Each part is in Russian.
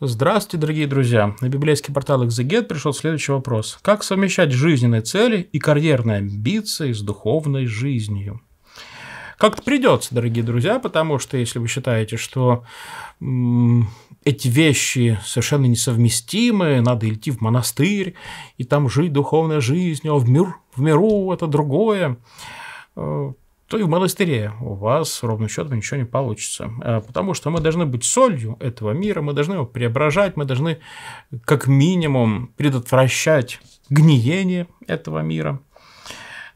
Здравствуйте, дорогие друзья! На библейский портал Exeget пришел следующий вопрос. Как совмещать жизненные цели и карьерные амбиции с духовной жизнью? Как-то придется, дорогие друзья, потому что если вы считаете, что эти вещи совершенно несовместимы, надо идти в монастырь и там жить духовной жизнью, а в, мир, в миру это другое, э, то и в монастыре у вас ровным счетом ничего не получится. Э, потому что мы должны быть солью этого мира, мы должны его преображать, мы должны как минимум предотвращать гниение этого мира,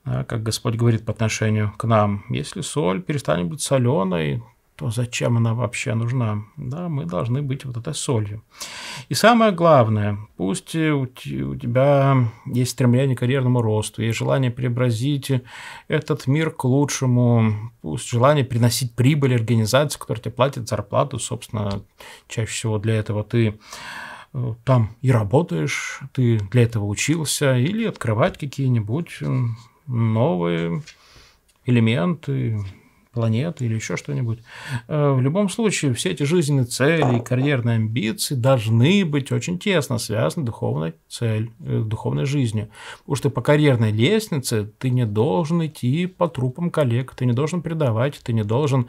э, как Господь говорит по отношению к нам. Если соль перестанет быть соленой, то зачем она вообще нужна? Да, мы должны быть вот этой солью. И самое главное, пусть у, тебя есть стремление к карьерному росту, есть желание преобразить этот мир к лучшему, пусть желание приносить прибыль организации, которая тебе платит зарплату, собственно, чаще всего для этого ты э, там и работаешь, ты для этого учился, или открывать какие-нибудь новые элементы, планеты или еще что-нибудь. Э, в любом случае, все эти жизненные цели и карьерные амбиции должны быть очень тесно связаны с духовной целью, э, духовной жизнью. Потому что по карьерной лестнице ты не должен идти по трупам коллег, ты не должен предавать, ты не должен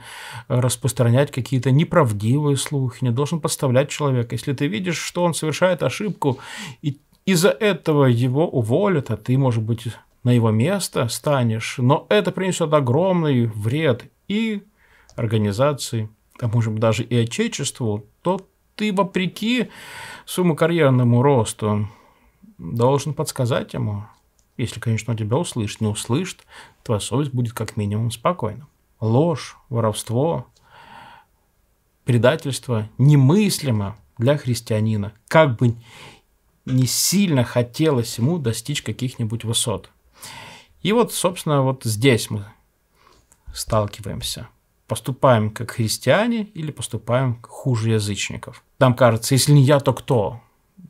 э, распространять какие-то неправдивые слухи, не должен подставлять человека. Если ты видишь, что он совершает ошибку, и из-за этого его уволят, а ты, может быть, на его место станешь, но это принесет огромный вред и организации, а может быть даже и отечеству, то ты вопреки своему карьерному росту должен подсказать ему, если, конечно, он тебя услышит, не услышит, твоя совесть будет как минимум спокойна. Ложь, воровство, предательство немыслимо для христианина, как бы не сильно хотелось ему достичь каких-нибудь высот. И вот, собственно, вот здесь мы сталкиваемся. Поступаем как христиане или поступаем хуже язычников. Там кажется, если не я, то кто?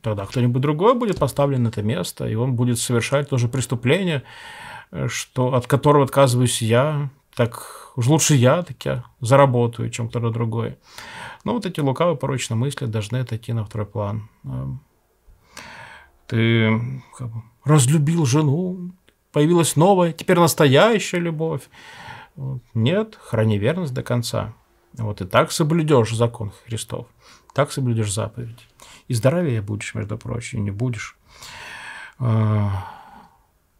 Тогда кто-нибудь другой будет поставлен на это место, и он будет совершать тоже преступление, э, что, от которого отказываюсь я, так уж лучше я, так я заработаю, чем кто-то другой. Но ну, вот эти лукавые порочные мысли должны отойти на второй план. Эм, ты как бы, разлюбил жену, появилась новая, теперь настоящая любовь. Нет, храни верность до конца. Вот и так соблюдешь закон Христов, так соблюдешь заповедь. И здоровее будешь, между прочим, не будешь. А,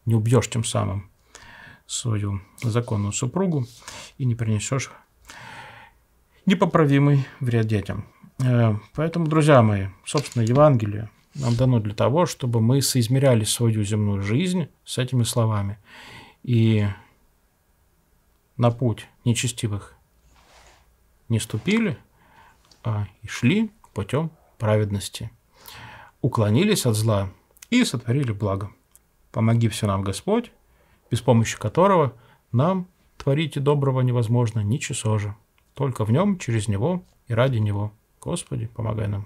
не убьешь тем самым свою законную супругу и не принесешь непоправимый вред детям. Э, поэтому, друзья мои, собственно, Евангелие – нам дано для того, чтобы мы соизмеряли свою земную жизнь с этими словами. И на путь нечестивых не ступили, а и шли путем праведности. Уклонились от зла и сотворили благо. Помоги все нам Господь, без помощи которого нам творить и доброго невозможно ни часо же. Только в нем, через него и ради него. Господи, помогай нам.